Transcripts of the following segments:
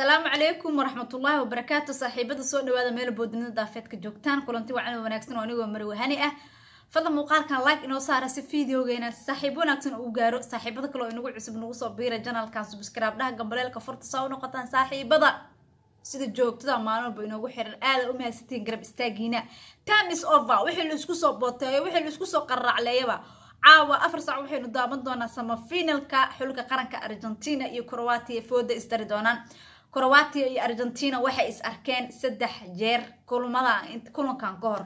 asalaamu calaykum waraxmatullaahi wabarakaatu saaxiibada soo dhawaada meel boodnida daafeedka joogtaan kulanti wacan wanaagsan oo anigoo marwahani ah fadlan muuqaalkan like inoo saara si videogeena saaxiib wanaagsan uu gaaro saaxiibada kale oo inagu cusub nagu soo biira janalkan dhaha gambaleelka furta saa u noqotaan saaxiibada sida joogtada maalmalba inoogu xiran aada u mahadsantiin garab istaagiina tamis is over wixii laisku soo booteeyo wixii laisku soo qarraacleeyaba caawa afar saac waxaynu daaban doonaa sama finalka xulka qaranka argentina iyo croatia fooda isdari doonaan croatia iyo argentina waxay is arkeen saddex jeer kulankan ka hor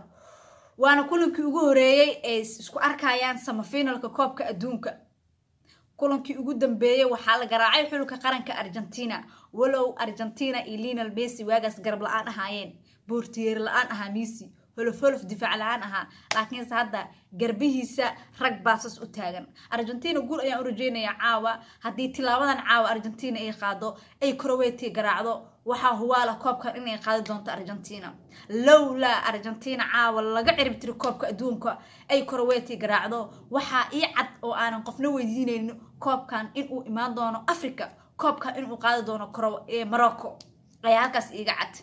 waana kulankii ugu horeeyey ay isku arkayaan samafinalka koobka adduunka kulankii ugu dambeeyey waxaa la garaacay xulka qaranka argentina walow argentina iyo linal messi waagaas garab la-aan ahaayeen boortiyeer la-aan ahaa messi holofolof difaac lahaan ahaa laakiinse hadda garbihiisa rag baasas u taagan argentina guul ayaan u rajeynayaa caawa haddii tilaabadan caawa argentina ay qaado ay koroweytii garaacdo waxaa huwaala koobkan inay qaadi doonto argentina lowla argentina caawa laga cirib ciribtiri koobka adduunka ay koroweytii garaacdo waxaa ii cad oo aanan qofna weydiinaynin koobkan inuu imaan doono africa koobkan inuu qaadi doono morocco eh, ayaa halkaas iiga cad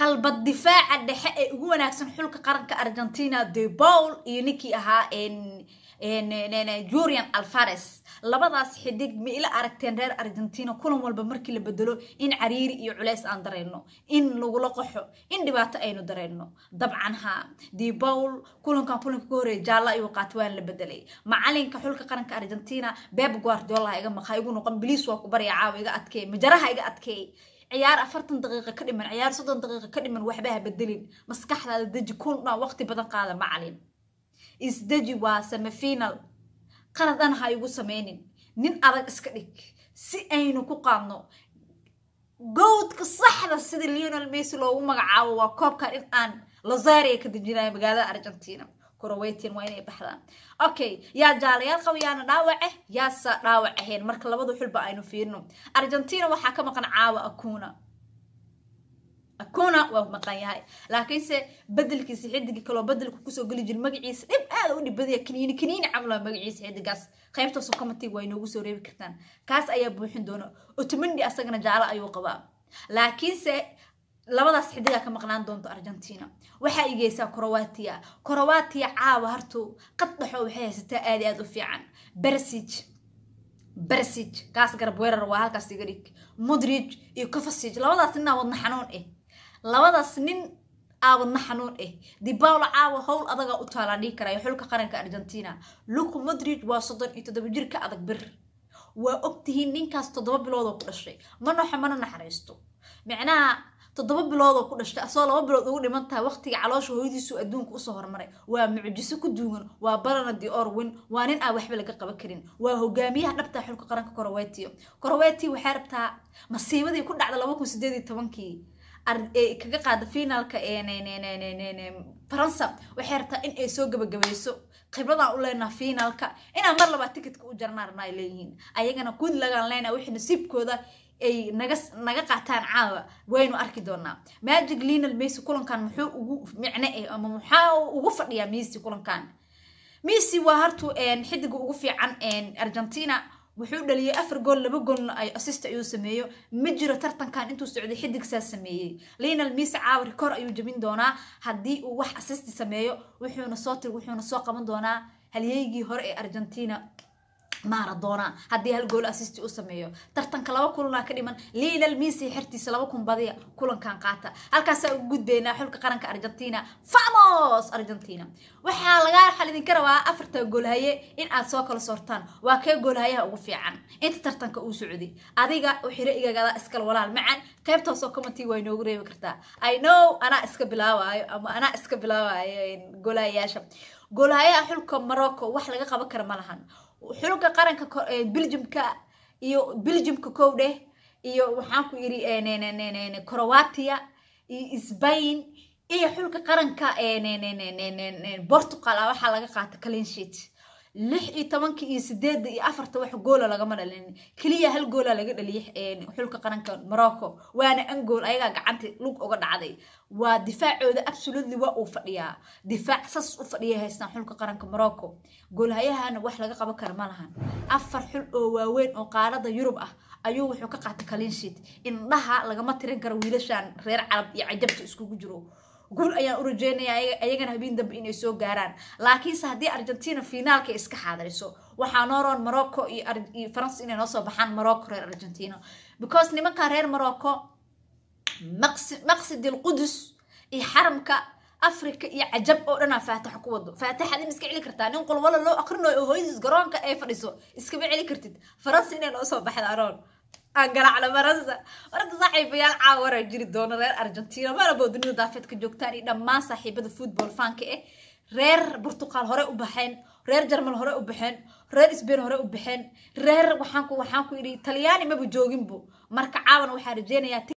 qalbad difaaca dhexe ee ugu wanaagsan xulka qaranka argentina de paul iyo ninkii ahaa jurian alfares labadaas xidig ma ila aragteen reer argentina kulan walba markii la bedelo in cariiri iyo culeys aan dareenno in lagula qaxo in dhibaato aynu dareenno dabcan haa de paul kulankan kulanka ka horeeya jaalla ayuu qaata waan la bedelay macalinka xulka qaranka argentina beb guardiola iga maqaa igu noqon biliis waa ku barya caawa iga adkeey majaraha iga adkeey ciyaar afartan daqiiqa ka dhiman ciyaar soddon daqiiqa ka dhiman waxbaha bedelin maskaxdaada deji kun dhan waqti badan qaada macalin isdeji waa semifinal qaladana ha igu sameynin nin adag iska dhig si aynu ku qaadno gowdka saxda sida leonel mesy loogu magacaabo waa koobkan in aan lazaria ka dejinaya magaalada argentina كرويتين وين بحران اوكي يا جاليال قويانا داوعه يا سا داوعهين marka labada xulba aynu fiirno Argentina waxaa ka maqan caawa akuna akuna waa maqan yahay laakiinse bedelkiisa xidigii kaloo bedelku kusoo geli jir magaciisa dhib aad u dhibadaya kiniini kiniini camla magaciisa xidigaas qaybta soo kamati waa inoogu soo reebi kartaan kaas ayaa buuxin doona otomandi asagana jaala ayuu qabaa laakiinse labadaas xidigaa ka maqnaan doonto argentina waxaa igeysaa croatia croatia caawa hartu qaddhaxo waxay haysataa aada aada u fiican bersij bersij kaas garab waa halkaas iga dhig iyo cofasij labadaas nin aawadna xanuun ah labadaas nin aawadna xanuun ah eh. dibaolo caawa howl adagaa u taalaan dhigi karaayo xulka qaranka argentina luk modrij waa soddon iyo toddoba jir ka adag bir waa ogtihiin ninkaas toddoba biloodoo ku dhashay ma noxo mana naxariisto micnaha todoba biloodoo ku dhashtay asoo laba bilood ugu dhiman tahay waqtiga caloosha hooyadiisu adduunka usoo hormaray waa mucjiso ku duugan waa barana di orwin waa nin aan waxba laga qaban karin waa hogaamiyaha dhabta xulka qaranka koroweti koroweti waxay rabtaa masiibadii ku dhacda laba kun sideed iyo tobankii kaga qaada finaalka faransa waxay rabtaa in ay soo gabagabayso khibradaan u finaalka inaan mar labaa tikitka u jarnaa rabnaa leeyihiin ayagana guud lagaan leenaha wixii nasiibkooda ay naga qaataan caawa waynu arki doonaa magic linal mesy kulankan muxuu ugu micno ah ama maxaa ugu fadhiyaa mesy kulankan mesy waa hartu xidiga ugu fiican argentina wuxuu dhaliyay afar gool laba goolna ay assist ayuu sameeyo ma jiro tartankan intuu socday xidig xidigsaa sameeyey linal misi caawa rikor ayuu jabin doonaa haddii uu wax assisti sameeyo wuxuuna soo tir wuxuuna soo qaban doonaa halyeygii hore ee argentina maara doonaa haddii hal gool asisti u sameeyo tartanka laba kulanaa ka dhiman liilal miisi xertiisa laba kun badiya kulankan qaata halkaasaa ugu gudbeynaa xulka qaranka argentina famos argentina waxaa lagaa xalidinka rabaa afarta goolhaye in aad soo kala soortaan waa kee goolhayaha ugu fiican inta tartanka uu socday adiga xiro igagada iskal walaal macaan qaybtaasoo commenti waa inoogu reebi kartaa i know anaa iska bilaawaayo ama anaa iska bilaawaayo goolhayayaasha goolhayaha xulka morocco wax laga qaban kara ma lahan xuruga qaranka beljumka iyo beljumka kowdheh iyo waxaanku yiri crowatiya iyo sbain iyo xulka qaranka portugal ah waxaa laga qaata cleanshit lix iyo tobanka iyo sideeda iyo afarta wax goola ah lagama dhalin keliya hal goola ah laga dhaliyay xulka qaranka morocco waana angool ayagaa gacanta lug uga dhacday waa difaacooda absolutely waa uu fadhiyaa difaac sas u fadhiya haystaan xulka qaranka morocco goolhayahana wax laga qaban kara ma lahan afar xul oo waaweyn oo qaarada yurub ah ayuu wuxuu ka qaatay kalinshiid indhaha lagama tirin karo wiilashan reer carab iyo cajabta iskugu jiro قول أيان أورجيني أيجنا هبين دب إن يسوع جاران لكن سهدي أرجنتينا فينال كيس كحادريسو وحنوران مراكو إي أر إي فرنسا إن نصب حن مراكو رير أرجنتينا because نيمان كارير مراكو مقص مقصد القدس إي حرم كا أفريقيا إي عجب أورنا فاتح قوض فاتح هذه مسكي عليك رتاني نقول والله لو أقرنوا يهويز جران كأي فريسو مسكي عليك رتيد فرنسا إن نصب بحذارون أنقل على مرزة ورق صاحب يا العاورة جري دونا رير أرجنتينا مالا بو دنيو دافت كجوكتاني ما صاحب دا فوتبول فانك إيه رير برتقال هوري أبحين رير جرمال هوري أبحين رير إسبين هوري أبحين رير وحانكو وحانكو إلي تلياني مبو جوغين بو مارك عاونا وحارجين يا